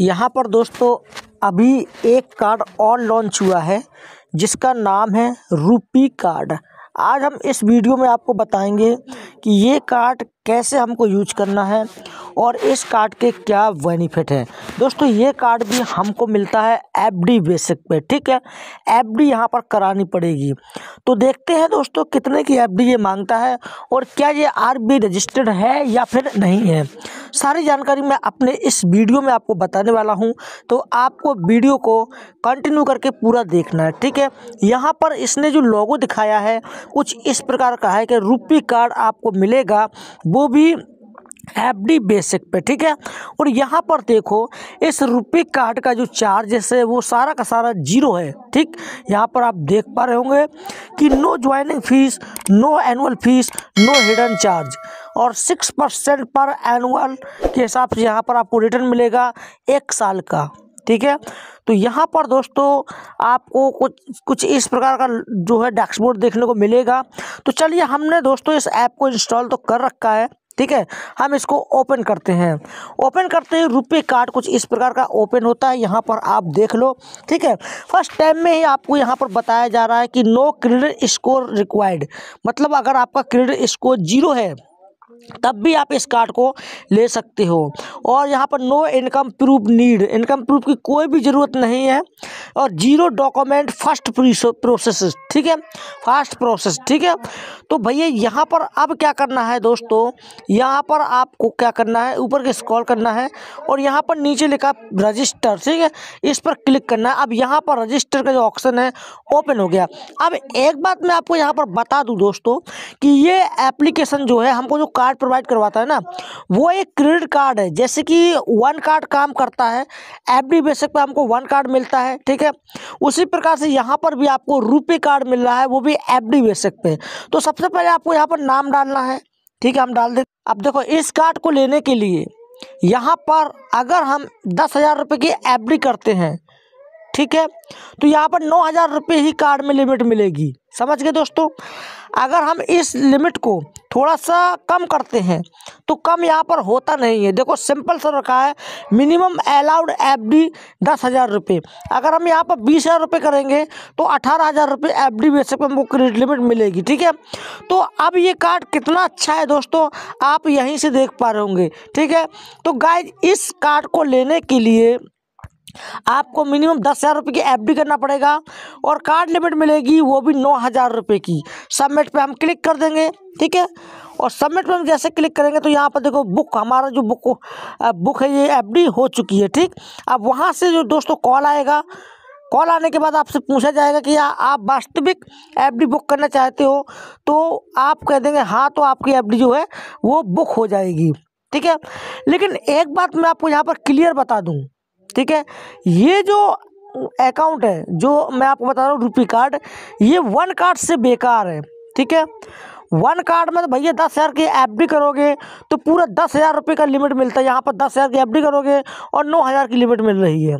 यहाँ पर दोस्तों अभी एक कार्ड और लॉन्च हुआ है जिसका नाम है रूपी कार्ड आज हम इस वीडियो में आपको बताएंगे कि ये कार्ड कैसे हमको यूज करना है और इस कार्ड के क्या बेनिफिट हैं दोस्तों ये कार्ड भी हमको मिलता है एफडी बेसिक पे ठीक है एफडी यहाँ पर करानी पड़ेगी तो देखते हैं दोस्तों कितने की एफडी ये मांगता है और क्या ये आरबी रजिस्टर्ड है या फिर नहीं है सारी जानकारी मैं अपने इस वीडियो में आपको बताने वाला हूँ तो आपको वीडियो को कंटिन्यू करके पूरा देखना है ठीक है यहाँ पर इसने जो लोगो दिखाया है कुछ इस प्रकार का है कि रुपी कार्ड आपको मिलेगा वो वो भी एफ डी बेसिक पे ठीक है और यहाँ पर देखो इस रुपी कार्ड का जो चार्जेस है वो सारा का सारा जीरो है ठीक यहाँ पर आप देख पा रहे होंगे कि no joining fee no annual fee no hidden charge और सिक्स परसेंट पर एनुअल के हिसाब से यहाँ पर आपको रिटर्न मिलेगा एक साल का ठीक है तो यहाँ पर दोस्तों आपको कुछ कुछ इस प्रकार का जो है डैशबोर्ड देखने को मिलेगा तो चलिए हमने दोस्तों इस ऐप को इंस्टॉल तो कर रखा है ठीक है हम इसको ओपन करते हैं ओपन करते ही रुपये कार्ड कुछ इस प्रकार का ओपन होता है यहाँ पर आप देख लो ठीक है फर्स्ट टाइम में ही आपको यहाँ पर बताया जा रहा है कि नो क्रेडिट स्कोर रिक्वायर्ड मतलब अगर आपका क्रेडिट स्कोर जीरो है तब भी आप इस कार्ड को ले सकते हो और यहाँ पर no income proof need income proof की कोई भी ज़रूरत नहीं है और जीरो डॉक्यूमेंट फर्स्ट प्रोसेस ठीक है फास्ट प्रोसेस ठीक है तो भैया यहाँ पर अब क्या करना है दोस्तों यहाँ पर आपको क्या करना है ऊपर के स्क्रॉल करना है और यहाँ पर नीचे लिखा रजिस्टर ठीक है इस पर क्लिक करना है अब यहाँ पर रजिस्टर का जो ऑप्शन है ओपन हो गया अब एक बात मैं आपको यहाँ पर बता दूँ दोस्तों कि ये एप्लीकेशन जो है हमको जो कार्ड प्रोवाइड करवाता है ना वो एक क्रेडिट कार्ड है जैसे कि वन कार्ड काम करता है एफ बेसिक पर हमको वन कार्ड मिलता है ठीक है उसी प्रकार से यहाँ पर भी आपको रुपये कार्ड मिल रहा है वो भी एफ डी बेसिक पे तो सबसे पहले आपको यहाँ पर नाम डालना है ठीक है हम डाल दे अब देखो इस कार्ड को लेने के लिए यहाँ पर अगर हम दस हज़ार रुपये की एफ डी करते हैं ठीक है तो यहाँ पर नौ हज़ार रुपये ही कार्ड में लिमिट मिलेगी समझ गए दोस्तों अगर हम इस लिमिट को थोड़ा सा कम करते हैं तो कम यहाँ पर होता नहीं है देखो सिंपल सा रखा है मिनिमम अलाउड एफ डी दस हज़ार रुपये अगर हम यहाँ पर बीस हज़ार रुपये करेंगे तो अठारह हज़ार रुपये एफ डी बेस पर हमको क्रेडिट लिमिट मिलेगी ठीक है तो अब ये कार्ड कितना अच्छा है दोस्तों आप यहीं से देख पा रहे होंगे ठीक है तो गाइज इस कार्ड को लेने के लिए आपको मिनिमम दस हज़ार रुपये की डी करना पड़ेगा और कार्ड लिमिट मिलेगी वो भी नौ हज़ार रुपये की सबमिट पे हम क्लिक कर देंगे ठीक है और सबमिट पर हम जैसे क्लिक करेंगे तो यहाँ पर देखो बुक हमारा जो बुक बुक है ये डी हो चुकी है ठीक अब वहाँ से जो दोस्तों कॉल आएगा कॉल आने के बाद आपसे पूछा जाएगा कि या आप वास्तविक एफडी बुक करना चाहते हो तो आप कह देंगे हाँ तो आपकी एफडी जो है वो बुक हो जाएगी ठीक है लेकिन एक बात मैं आपको यहाँ पर क्लियर बता दूँ ठीक है ये जो अकाउंट है जो मैं आपको बता रहा हूँ रुपी कार्ड ये वन कार्ड से बेकार है ठीक है वन कार्ड में तो भैया दस हज़ार की एफ करोगे तो पूरा दस हज़ार रुपये का लिमिट मिलता है यहाँ पर दस हज़ार की एफ करोगे और नौ हज़ार की लिमिट मिल रही है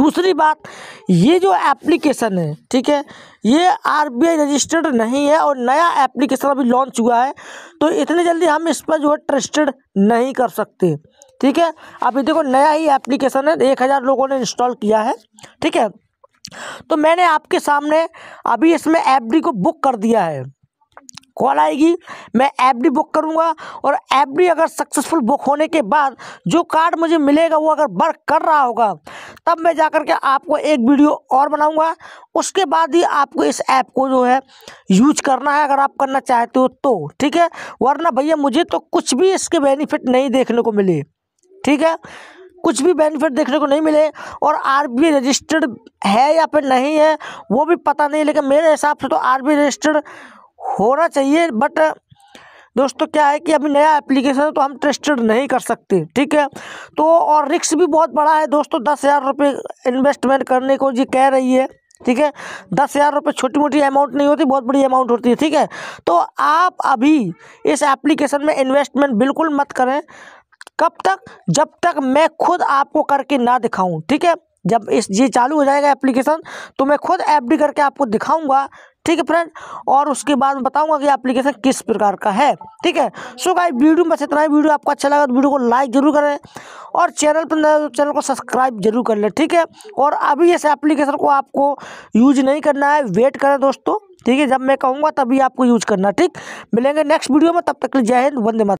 दूसरी बात ये जो एप्लीकेशन है ठीक है ये आरबीआई रजिस्टर्ड नहीं है और नया एप्लीकेशन अभी लॉन्च हुआ है तो इतनी जल्दी हम इस पर जो है ट्रस्टेड नहीं कर सकते ठीक है आप ये देखो नया ही एप्लीकेशन है एक हज़ार लोगों ने इंस्टॉल किया है ठीक है तो मैंने आपके सामने अभी इसमें एफ को बुक कर दिया है कॉल आएगी मैं एफ डी बुक करूंगा और एफ डी अगर सक्सेसफुल बुक होने के बाद जो कार्ड मुझे मिलेगा वो अगर वर्क कर रहा होगा तब मैं जाकर के आपको एक वीडियो और बनाऊंगा उसके बाद ही आपको इस ऐप को जो है यूज करना है अगर आप करना चाहते हो तो ठीक है वरना भैया मुझे तो कुछ भी इसके बेनिफिट नहीं देखने को मिले ठीक है कुछ भी बेनिफिट देखने को नहीं मिले और आर रजिस्टर्ड है या फिर नहीं है वो भी पता नहीं लेकिन मेरे हिसाब से तो आर रजिस्टर्ड होना चाहिए बट दोस्तों क्या है कि अभी नया एप्लीकेशन है तो हम ट्रस्टेड नहीं कर सकते ठीक है तो और रिक्स भी बहुत बड़ा है दोस्तों दस हज़ार रुपये इन्वेस्टमेंट करने को जी कह रही है ठीक है दस हज़ार रुपये छोटी मोटी अमाउंट नहीं होती बहुत बड़ी अमाउंट होती है ठीक है तो आप अभी इस एप्लीकेशन में इन्वेस्टमेंट बिल्कुल मत करें कब तक जब तक मैं खुद आपको करके ना दिखाऊं ठीक है जब इस ये चालू हो जाएगा एप्लीकेशन तो मैं खुद एफ करके आपको दिखाऊंगा ठीक है फ्रेंड और उसके बाद बताऊंगा कि एप्लीकेशन किस प्रकार का है ठीक है सो गाइस वीडियो में बस इतना ही वीडियो आपको अच्छा लगा तो वीडियो को लाइक जरूर करें और चैनल पर नया चैनल तो को सब्सक्राइब जरूर कर लें ठीक है और अभी इस एप्लीकेशन को आपको यूज नहीं करना है वेट करें दोस्तों ठीक है जब मैं कहूँगा तभी आपको यूज करना ठीक मिलेंगे नेक्स्ट वीडियो में तब तक के लिए जय हिंद वंदे मत